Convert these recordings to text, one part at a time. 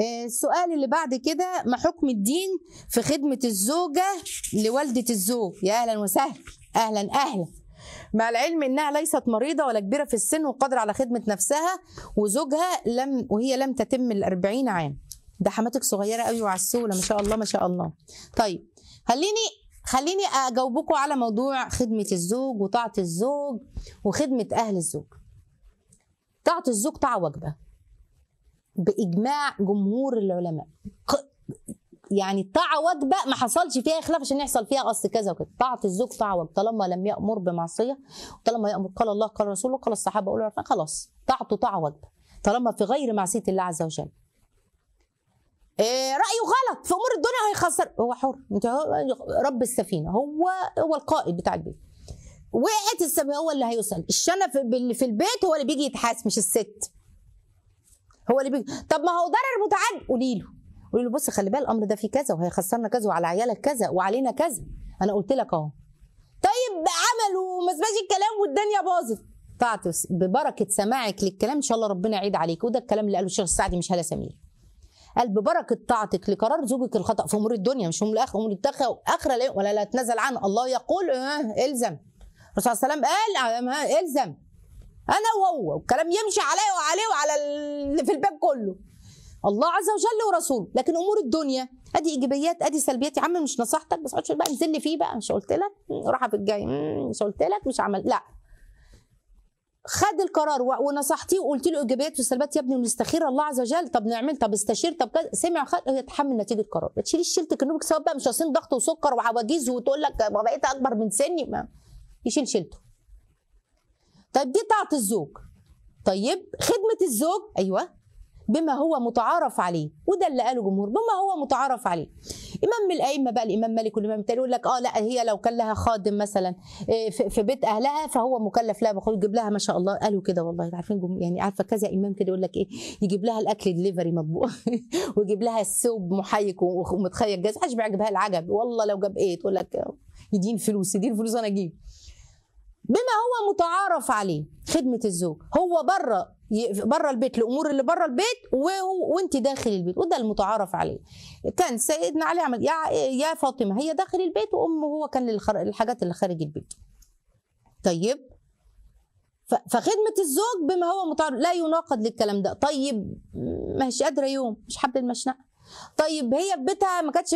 آه، السؤال اللي بعد كده ما حكم الدين في خدمة الزوجة لوالدة الزوج يا أهلا وسهلا أهلا أهلا مع العلم انها ليست مريضه ولا كبيره في السن وقادره على خدمه نفسها وزوجها لم وهي لم تتم ال 40 عام ده حماتك صغيره قوي وعسوله ما شاء الله ما شاء الله طيب خليني خليني اجاوبكم على موضوع خدمه الزوج وطاعه الزوج وخدمه اهل الزوج طاعه الزوج طاعه واجبه باجماع جمهور العلماء يعني طاعة واجبة ما حصلش فيها خلاف عشان يحصل فيها قص كذا وكده طاعه الزوج طاعة واجبة طالما لم يامر بمعصيه وطالما يامر قال الله قال رسوله قال الصحابه قالوا خلاص طاعته طاعة واجبة طالما في غير معصيه الله عز وجل إيه رايه غلط في امور الدنيا هيخسر هو حر انت رب السفينه هو هو القائد بتاع البيت وقعت السفينه هو اللي هيسال الشنب اللي في البيت هو اللي بيجي يتحاسب مش الست هو اللي بيجي طب ما هو ضرر متعدد قولي له قولي له بص خلي بالك الامر ده فيه كذا وهيخسرنا كذا وعلى عيالك كذا وعلينا كذا انا قلت لك اهو طيب عملوا وما سمعش الكلام والدنيا باظت طاعت ببركه سماعك للكلام ان شاء الله ربنا يعيد عليك وده الكلام اللي قاله الشيخ السعدي مش هلا سمير قال ببركه طاعتك لقرار زوجك الخطا في امور الدنيا مش امور الاخره امور الاخره ولا لا تنزل عنه الله يقول آه الزم الرسول صلى الله عليه وسلم قال آه الزم انا وهو والكلام يمشي عليا وعليه وعلى اللي في الباب كله الله عز وجل ورسوله لكن امور الدنيا ادي ايجابيات ادي سلبيات يا عم مش نصحتك بس اقعد بقى انزل فيه بقى مش قلت لك راحه في الجاي مش قلت لك مش عمل لا خد القرار ونصحتيه وقلت له ايجابيات وسلبيات يا ابني ونستخير الله عز وجل طب نعمل طب استشير طب كذا سمع خد يتحمل نتيجه القرار ما تشيليش شيلتك انك سواء بقى مش عايزين ضغط وسكر وعواجيز وتقول لك بقيت اكبر من سني ما يشيل شيلته طيب دي طاعة الزوج طيب خدمة الزوج أيوة بما هو متعارف عليه وده اللي قاله جمهور بما هو متعارف عليه امام من الائمه بقى الامام مالك والامام التاني يقول لك اه لا هي لو كان لها خادم مثلا آه، في بيت اهلها فهو مكلف لها بخروج يجيب لها ما شاء الله قالوا كده والله عارفين يعني عارفه كذا امام كده يقول لك ايه يجيب لها الاكل دليفري مطبوخ ويجيب لها الثوب محيك ومتخيل جاز حاجه بيعجبها العجب والله لو جاب ايه تقول لك يدين فلوس يدين فلوس انا اجيب بما هو متعارف عليه خدمه الزوج هو بره بره البيت الامور اللي بره البيت وانت داخل البيت وده المتعارف عليه كان سيدنا علي عمل يا يا فاطمه هي داخل البيت وامه هو كان الحاجات اللي خارج البيت طيب فخدمة الزوج بما هو متعارف لا يناقض للكلام ده طيب مش قادرة يوم مش حابة المشنقة طيب هي في بيتها ما كانتش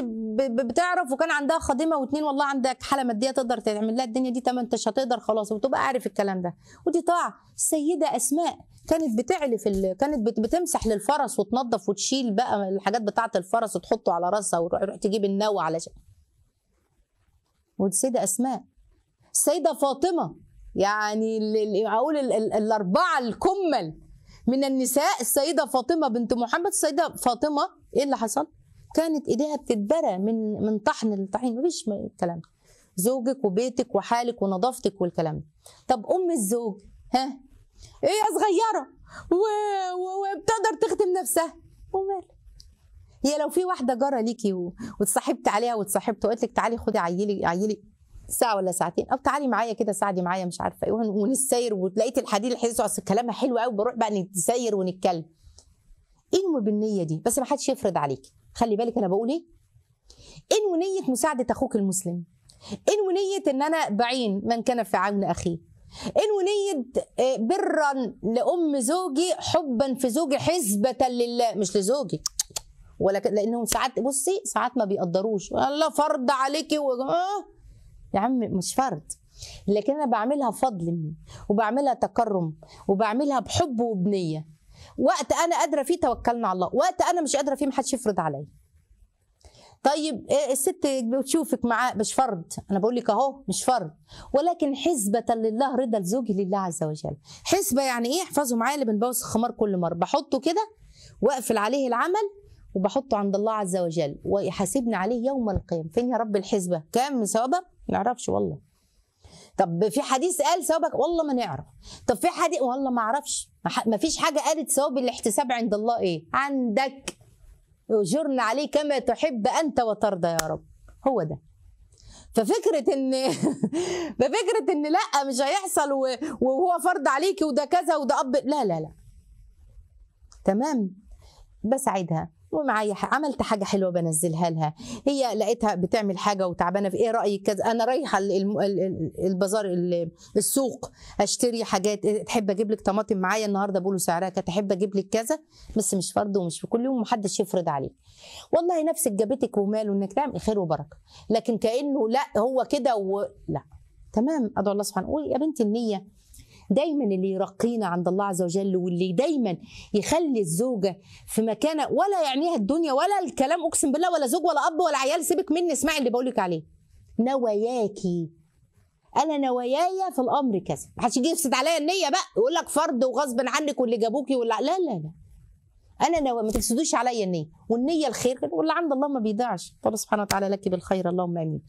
بتعرف وكان عندها خادمه واثنين والله عندك حاله ماديه تقدر تعمل لها الدنيا دي تمام انت مش هتقدر خلاص وتبقى عارف الكلام ده ودي طاعه السيده اسماء كانت بتعلف ال... كانت بتمسح للفرس وتنظف وتشيل بقى الحاجات بتاعه الفرس وتحطه على راسها وتروح تجيب النوى علشان والسيده اسماء السيده فاطمه يعني اقول الاربعه الكمل من النساء السيده فاطمه بنت محمد السيده فاطمه ايه اللي حصل كانت ايديها بتتبرى من من طحن الطحين مفيش الكلام ده زوجك وبيتك وحالك ونظافتك والكلام ده طب ام الزوج ها ايه يا صغيره وبتقدر تخدم نفسها ومال هي لو في واحده جاره ليكي واتصاحبت عليها واتصاحبت وقالت لك تعالي خدي عيلي عيلي ساعه ولا ساعتين او تعالي معايا كده ساعدي معايا مش عارفه ايه ونسير ولقيت الحديد الحديد اصل كلامها حلو قوي بروح بقى نتسير ونتكلم انوي بالنيه دي بس ما حدش يفرض عليك خلي بالك انا بقول ايه انوي نيه مساعده اخوك المسلم انوي نيه ان انا بعين من كان في عون اخيه انوي نيه آه، برا لام زوجي حبا في زوجي حسبه لله مش لزوجي ولا لانهم ساعات بصي ساعات ما بيقدروش الله فرض عليكي و... آه. يا عم مش فرض لكن انا بعملها فضل مني وبعملها تكرم وبعملها بحب وبنيه وقت انا قادره فيه توكلنا على الله وقت انا مش قادره فيه محدش يفرض عليا طيب إيه، الست بتشوفك معاه مش فرض انا بقول لك اهو مش فرض ولكن حسبة لله رضا الزوج لله عز وجل حسبة يعني ايه احفظوا معايا اللي بنبوس الخمار كل مرة بحطه كده واقفل عليه العمل وبحطه عند الله عز وجل ويحاسبني عليه يوم القيامة فين يا رب الحسبة كام ثوابها ما نعرفش والله طب في حديث قال ثوابك والله ما نعرف طب في حديث والله ما اعرفش ما فيش حاجه قالت ثواب الاحتساب عند الله ايه عندك اجرنا عليه كما تحب انت وترضى يا رب هو ده ففكره ان ففكره ان لا مش هيحصل وهو فرض عليكي وده كذا وده اب لا لا لا تمام بسعدها ومعايا عملت حاجه حلوه بنزلها لها هي لقيتها بتعمل حاجه وتعبانه في ايه رايك كذا انا رايحه البازار السوق اشتري حاجات إيه، تحب اجيب لك طماطم معايا النهارده بقول سعرها كانت تحب اجيب لك كذا بس مش فرض ومش في كل يوم ومحدش يفرض عليك والله نفسك جابتك وماله انك تعمل خير وبركه لكن كانه لا هو كده و... لا تمام ادعو الله سبحانه يا بنت النيه دايما اللي يرقينا عند الله عز وجل واللي دايما يخلي الزوجه في مكانه ولا يعنيها الدنيا ولا الكلام اقسم بالله ولا زوج ولا اب ولا عيال سيبك مني اسمعي اللي بقول لك عليه نواياكي انا نواياي في الامر كذا ما حدش يجي يفسد عليا النيه بقى يقول لك فرض وغصب عنك واللي جابوكي ولا لا لا لا انا نوايا ما تفسدوش عليا النيه والنيه الخير واللي عند الله ما بيضيعش ربنا سبحانه وتعالى لك بالخير اللهم امين